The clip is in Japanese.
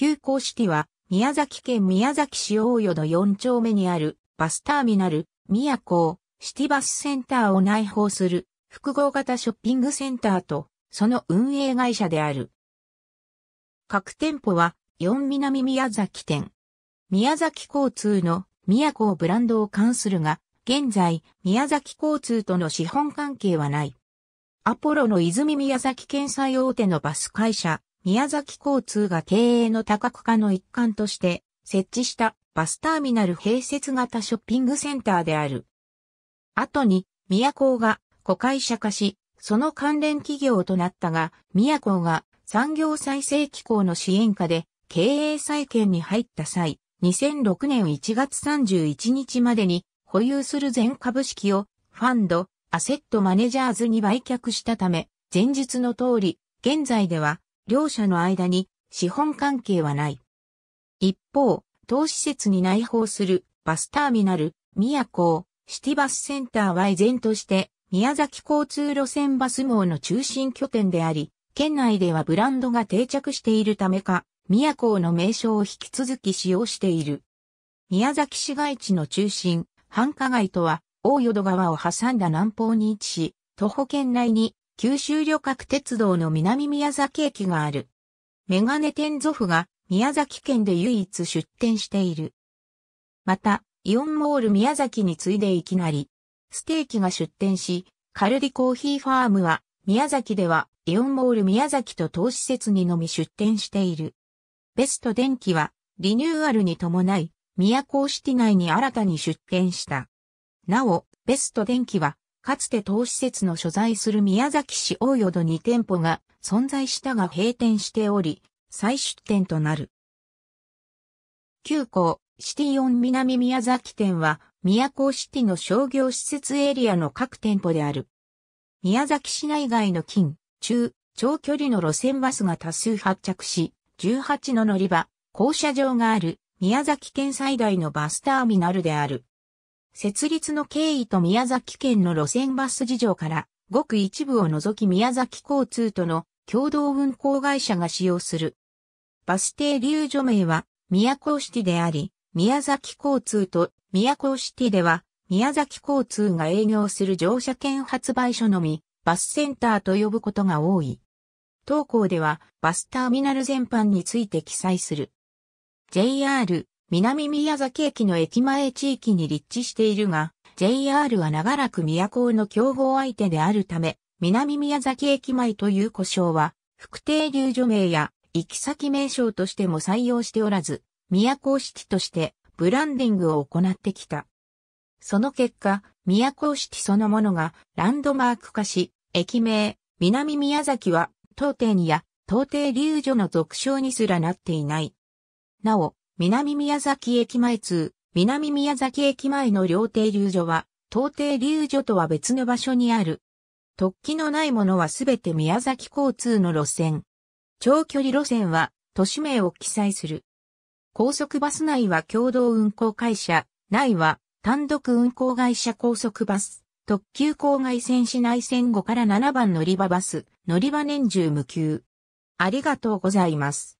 急行シティは、宮崎県宮崎市大与の4丁目にあるバスターミナル、宮港、シティバスセンターを内包する複合型ショッピングセンターと、その運営会社である。各店舗は、4南宮崎店。宮崎交通の宮港ブランドを関するが、現在、宮崎交通との資本関係はない。アポロの泉宮崎県最大手のバス会社、宮崎交通が経営の多角化の一環として設置したバスターミナル併設型ショッピングセンターである。後に、宮港が子会社化し、その関連企業となったが、宮港が産業再生機構の支援下で経営再建に入った際、2006年1月31日までに保有する全株式をファンド、アセットマネジャーズに売却したため、前述の通り、現在では両者の間に資本関係はない。一方、当施設に内包するバスターミナル、宮港、シティバスセンターは依然として宮崎交通路線バス網の中心拠点であり、県内ではブランドが定着しているためか、宮港の名称を引き続き使用している。宮崎市街地の中心、繁華街とは、大淀川を挟んだ南方に位置し、徒歩圏内に九州旅客鉄道の南宮崎駅がある。メガネ店ゾフが宮崎県で唯一出店している。また、イオンモール宮崎に次いでいきなり、ステーキが出店し、カルディコーヒーファームは、宮崎ではイオンモール宮崎と投施設にのみ出店している。ベスト電機は、リニューアルに伴い、宮古市内に新たに出店した。なお、ベスト電機は、かつて当施設の所在する宮崎市大淀に店舗が存在したが閉店しており、再出店となる。旧港シティオン南宮崎店は、宮古シティの商業施設エリアの各店舗である。宮崎市内外の近、中、長距離の路線バスが多数発着し、18の乗り場、降車場がある、宮崎県最大のバスターミナルである。設立の経緯と宮崎県の路線バス事情から、ごく一部を除き宮崎交通との共同運行会社が使用する。バス停留所名は、宮古シティであり、宮崎交通と宮古シティでは、宮崎交通が営業する乗車券発売所のみ、バスセンターと呼ぶことが多い。当校では、バスターミナル全般について記載する。JR 南宮崎駅の駅前地域に立地しているが、JR は長らく宮古の競合相手であるため、南宮崎駅前という呼称は、副定流所名や行き先名称としても採用しておらず、宮古シティとしてブランディングを行ってきた。その結果、宮古シティそのものがランドマーク化し、駅名、南宮崎は、当店や、当帝流所の俗称にすらなっていない。なお、南宮崎駅前通、南宮崎駅前の料亭流所は、東底。流所とは別の場所にある。突起のないものはすべて宮崎交通の路線。長距離路線は、都市名を記載する。高速バス内は共同運行会社、内は単独運行会社高速バス、特急郊外線市内線5から7番乗り場バス、乗り場年中無休。ありがとうございます。